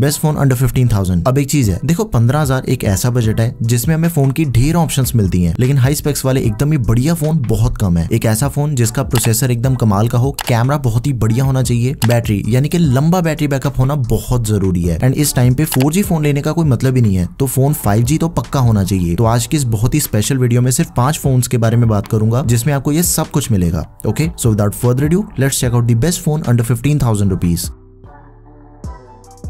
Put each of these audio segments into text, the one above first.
best phone under fifteen thousand अब एक चीज है देखो पंद्रह हजार एक ऐसा बजट है जिसमें हमें फोन की ढेर ऑप्शंस मिलती हैं लेकिन हाई स्पेक्स वाले एकदम ही बढ़िया फोन बहुत कम है एक ऐसा फोन जिसका प्रोसेसर एकदम कमाल का हो कैमरा बहुत ही बढ़िया होना चाहिए बैटरी यानी कि लंबा बैटरी बैकअप होना बहुत जरूरी है एंड इस टाइम पे फोर फोन लेने का कोई मतलब ही नहीं है तो फोन फाइव तो पक्का होना चाहिए तो आज की इस बहुत ही स्पेशल वीडियो में सिर्फ पांच फोन के बारे में बात करूंगा जिसमें आपको ये सब कुछ मिलेगा okay so without further due let's check out the best phone under fifteen thousand rupees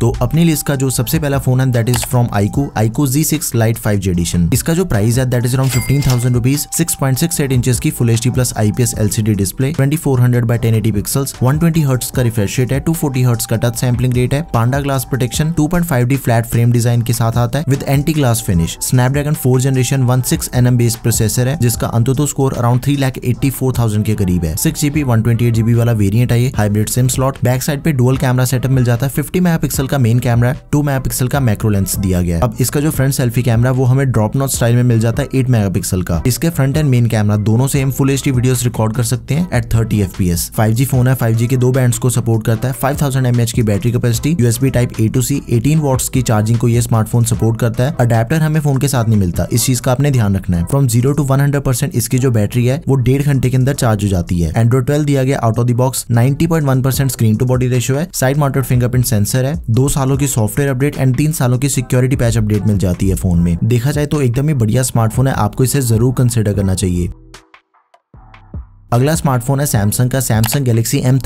तो अपनी लिस्ट का जो सबसे पहला फोन है that is from iQOO iQOO G six lite five G edition इसका जो प्राइस है that is around fifteen thousand rupees six point six eight inches की full H D plus IPS LCD display twenty four hundred by ten eighty pixels one twenty hertz का refresh rate है two forty hertz का touch sampling rate है panda glass protection two point five D flat frame design के साथ आता है with anti glass finish Snapdragon four generation one six N M based processor है जिसका तो score around three lakh eighty four thousand के करीब है six GB one twenty eight GB वाला वेरियंट है hybrid SIM slot back side पे dual camera setup मिल जाता है फिफ्टी मेगा पिक्सल मेगापिक्सल का मेन कैमरा है टू मेगा पिक्सल का मैक्रो लेंस दिया गया अब इसका जो फ्रंट सेल्फी कैमरा वो हमें ड्रॉप नॉट स्टाइल में मिल जाता है एट मेगा का इसके फ्रंट एंड मेन कैमरा दोनों से फुल एच डी रिकॉर्ड कर सकते हैं at thirty F P S five G phone है फाइव जी के दो बैंड को सपोर्ट करता है फाइव थाउजेंड एम एच की battery capacity USB type A to C eighteen watts की चार्जिंग को ये स्मार्टफोन सपोर्ट करता है अडेप्टर हमें फोन के साथ नहीं मिलता इस चीज का आपने ध्यान रखना है from zero to one hundred percent इसकी जो बैटरी है वो डेढ़ घंटे के अंदर चार्ज हो जाती है एंड्रॉइड ट्वेल्व दिया गया out of the box ninety point one percent screen to body ratio है साइड माउंटेड फिंगरप्रिंट सेंसर है दो सालों की सॉफ्टवेयर अपडेट एंड तीन सालों की सिक्योरिटी पैच अपडेट मिल जाती है फोन में देखा जाए तो एकदम ही बढ़िया स्मार्टफोन है आपको इसे जरूर कंसिडर करना चाहिए अगला स्मार्टफोन है सैमसंग का सैमसंग गैलेक्सी एम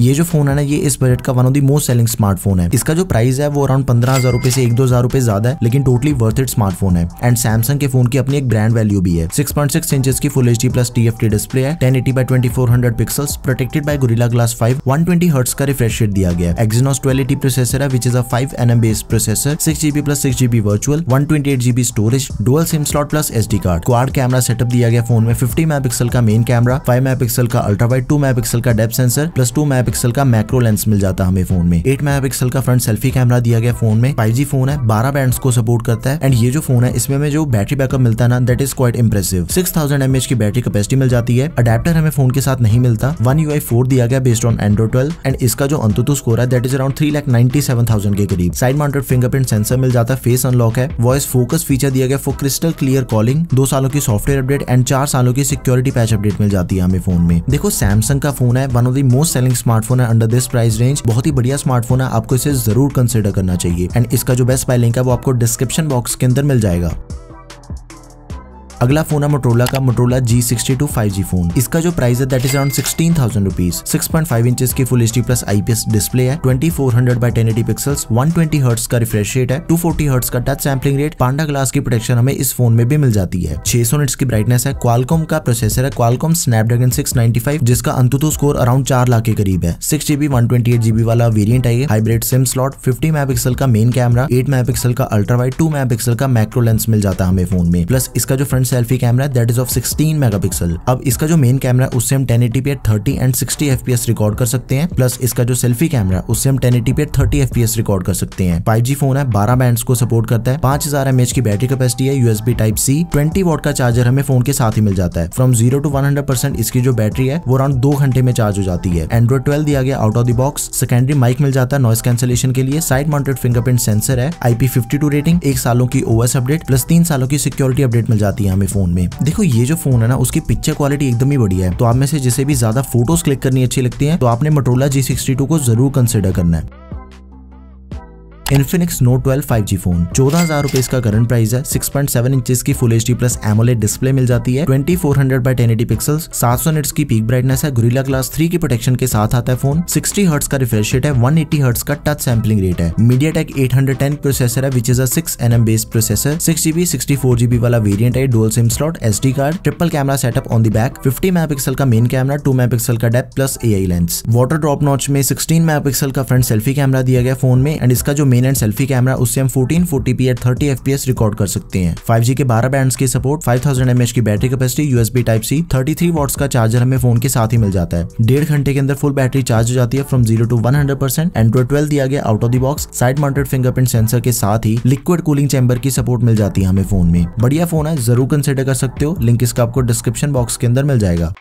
ये जो फोन है ना ये इस बजट का one of the most selling smartphone है इसका जो प्राइस है वो अराउंड पंद्रह हजार रुपए से एक दो हजार रुपए ज्यादा है लेकिन टोटली वर्थ इट स्मार्टफोन है एंड सैमसंग के फोन की अपनी एक ब्रांड वैल्यू भी है सिक्स पॉइंट सिक्स इंचेस की full H D plus T F T display है ten eighty by twenty four hundred pixels protected by Gorilla glass five one twenty hertz का refresh rate दिया गया Exynos twelve eighty processor है which is a five N M base processor six GB plus six GB virtual one twenty eight GB storage dual SIM slot plus S D card quad camera setup दिया गया phone में fifty mega pixel का main camera five 5 megapixel का ultra wide 2 megapixel का depth sensor plus 2 megapixel का macro lens मिल जाता है हमें फोन में 8 मेगापिक्सल का फ्रंट सेल्फी कैमरा दिया गया फोन में 5G फोन है 12 बैंड्स को सपोर्ट करता है एंड ये जो फोन है इसमें हमें जो बैटरी बैकअप मिलता है ना that is quite impressive thousand mAh की बैटरी कैपेसिटी मिल जाती है अडेप्टर हमें फोन के साथ नहीं मिलता वन यू फोर दिया गया based on Android twelve and इसका जो अंतुतु स्कोर है that is around three lakh ninety seven thousand के करीब साइड माउंटेड फिंगरप्रिंट सेंसर मिल जाता है फेस अनलॉक है वॉइस फोकस फीचर दिया गया फॉर क्रिस्टल क्लियर कॉलिंग दो सालों की सॉफ्टवेयर अपडेट एंड चार सालों की सिक्योरिटी पैच अपडेट मिल जाती है हमें फोन में देखो सैमसंग का फोन है one of the most selling smartphone है अंडर दिस प्राइस रेंज बहुत ही बढ़िया स्मार्टफोन है आपको इसे जरूर कंसिडर करना चाहिए एंड इसका जो बेस्ट पाइलिंग लिंक है वो आपको डिस्क्रिप्शन बॉक्स के अंदर मिल जाएगा अगला फोन है मोटोला का Motorola G sixty two five G phone इसका जो प्राइस है is around sixteen thousand rupees six point की full H D plus IPS display है twenty four hundred by ten eighty pixels one twenty hertz का refresh rate है two forty hertz का touch sampling rate panda glass की protection हमें इस phone में भी मिल जाती है छह सौ की ब्राइटनेस है क्वालकॉम का प्रोसेसर है Qualcomm Snapdragon six ninety five जिसका अंतुतु स्कोर अराउंड चार लाख के करीब है six GB one twenty eight GB वाला वेरियंट है hybrid SIM slot fifty mega का मेन कैमरा एट मेगा का अल्ट्रा वाइड टू मेगा का मैक्रो लेंस मिल जाता है हमें फोन में प्लस इसका जो front selfie camera that is of 16 megapixel अब इसका जो मेन कैमरा है उससे हम 1080p पे 30 एंड 60 fps रिकॉर्ड कर सकते हैं प्लस इसका जो सेल्फी कैमरा है उससे हम 1080p पे 30 fps रिकॉर्ड कर सकते हैं 5G फोन है 12 बैंड्स को सपोर्ट करता है 5000 mAh की बैटरी कैपेसिटी है USB टाइप सी 20 वॉट का चार्जर हमें फोन के साथ ही मिल जाता है फ्रॉम जीरो टू वन इसकी जो बैटरी है वो अराउंड दो घंटे में चार्ज हो जाती है एंड्रॉइड ट्वेल्व दिया गया out of the box secondary mic मिल जाता है नॉइस कैंसिलेशन के लिए साइड माउंटेड फिंगरप्रिंट सेंसर है आईपी रेटिंग एक सालों की ओएस अपडेट प्लस तीन सालों की सिक्योरिटी अपडेट मिल जाती है हमें फोन में देखो ये जो फोन है ना उसकी पिक्चर क्वालिटी एकदम ही बढ़िया है तो आप में से जिसे भी ज्यादा फोटोज क्लिक करनी अच्छी लगती है तो आपने मटोला जी को जरूर कंसिडर करना है इन्फिनिक्स नोट 12 5G फोन चौदह हजार रुपए इसका करंट प्राइस है 6.7 पॉइंट इंचेस की full H plus AMOLED display मिल जाती है 2400 four hundred by ten eighty pixel सात सौ नेट्स की पीक ब्राइटनेस है गुरीला क्लास थ्री की प्रोटेक्शन के साथ आता है फोन 60 हर्ट्स का रिफ्रेश रेट है 180 एटी हर्ट्स का टच सैम्पलिंग रेट है मीडिया टेक एट प्रोसेसर है which is a six N M based processor six GB sixty four GB वाला वेरियंट है dual SIM slot S D card triple camera setup on the back fifty mega pixel का main camera two mega pixel का depth plus A I lens water drop notch में sixteen mega pixel का front selfie camera दिया गया phone में and इसका जो main main and selfie camera उससे हम 1440p एट 30 fps रिकॉर्ड कर सकते हैं 5G के 12 बैंड की सपोर्ट 5000 mAh की battery capacity USB type C 33 watts का चार्जर हमें फोन के साथ ही मिल जाता है डेढ़ घंटे के अंदर फुल बैटरी चार्ज हो जाती है from zero to one hundred percent Android twelve दिया गया out of the box side mounted fingerprint sensor के साथ ही लिक्विड कूलिंग चैम्बर की सपोर्ट मिल जाती है हमें फोन में बढ़िया फोन है जरूर कंसिडर कर सकते हो लिंक इसका आपको डिस्क्रिप्शन बॉक्स के अंदर मिल जाएगा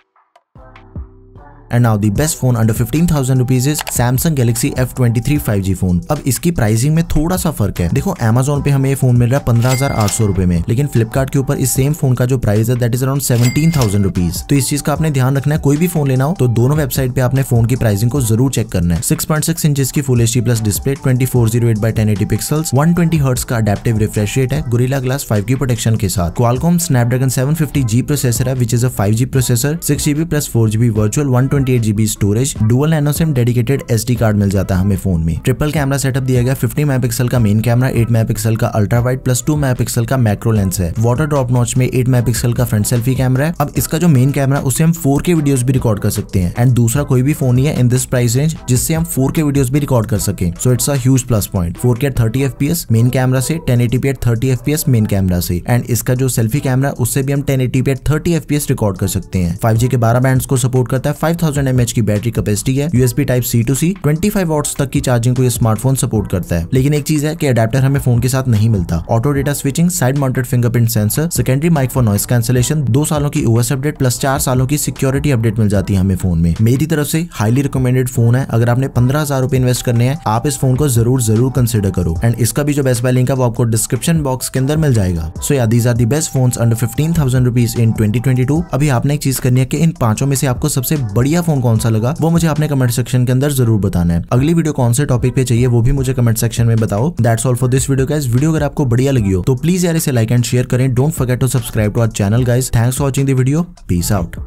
and now the best phone under fifteen thousand rupees is Samsung Galaxy F twenty three five G phone अब इसकी प्राइसिंग में थोड़ा सा फर्क है देखो एमेजोन पे हमें ये फोन मिल रहा है पंद्रह हजार आठ सौ रुपए में लेकिन फ्लिपकार्ट के ऊपर इस सेम फोन का जो प्राइस है that is around seventeen thousand rupees तो इस चीज का आपने ध्यान रखना है कोई भी फोन लेना हो तो दोनों वेबसाइट पे आपने फोन की प्राइसिंग को जरूर चेक करना है सिक्स पॉइंट सिक्स इंच की full H plus display twenty four zero eight by ten eighty pixel one twenty hertz का अडेप्टिव रिफ्रेश रेट है गुरिला ग्लास फाइव की प्रोटेक्शन के साथ Qualcomm Snapdragon seven fifty G processor है which is a five G processor six GB plus four GB virtual one twenty 128 storage dual nano SIM dedicated S card मिल जाता है हमें phone में triple camera setup दिया गया 50 मेगा का main camera 8 mega का अल्ट्रा वाइड प्लस 2 मेगा का मैक्रो लेंस है वाटर ड्रॉप नॉच में 8 मेगा का फ्रंट सेल्फी कैमरा है अब इसका जो मेन कैमरा उससे हम फोर के वीडियोज भी रिकॉर्ड कर सकते हैं एंड दूसरा कोई भी फोन ही है इन दिस प्राइस रेंज जिससे हम फोर के वीडियोज भी रिकॉर्ड कर सके so it's a plus point four K thirty F P S main camera से ten eighty P at thirty F P S main camera से and इसका जो सेल्फी कैमरा उससे भी हम ten eighty P at thirty F P S record कर सकते हैं फाइव जी के बारह बैंड को सपोर्ट करता है फाइव थाउजेंड की बैटरी कैपेसिटी है USB type C to C twenty five तक की चार्जिंग को ये स्मार्टफोन सपोर्ट करता है लेकिन एक चीज है कि अडेप्टर हमें फोन के साथ नहीं मिलता auto data switching side mounted fingerprint sensor secondary mic for noise cancellation दो सालों की ओएस अपडेट प्लस चार सालों की सिक्योरिटी अपडेट मिल जाती है हमें फोन में मेरी तरफ से हाईली रिकमेंडेड फोन है अगर आपने पंद्रह हजार रुपए इन्वेस्ट करने हैं आप इस फोन को जरूर जरूर कंसिडर करो एंड इसका भी जो बेस्ट बाय लिंक है वो आपको डिस्क्रिप्शन बॉक्स के अंदर मिल जाएगा so yeah these are the best phone under fifteen thousand rupees in twenty twenty two अभी आपने एक चीज करनी है कि इन पांचों में से आपको सबसे बढ़िया बढ़िया फोन कौन सा लगा वो मुझे अपने कमेंट सेक्शन के अंदर जरूर बताना है अगली वीडियो कौन से टॉपिक पे चाहिए वो भी मुझे कमेंट सेक्शन में बताओ that's all for this video guys video अगर आपको बढ़िया लगी हो तो प्लीज यार इसे लाइक एंड शेयर करें don't forget to subscribe to our channel guys thanks for watching video peace out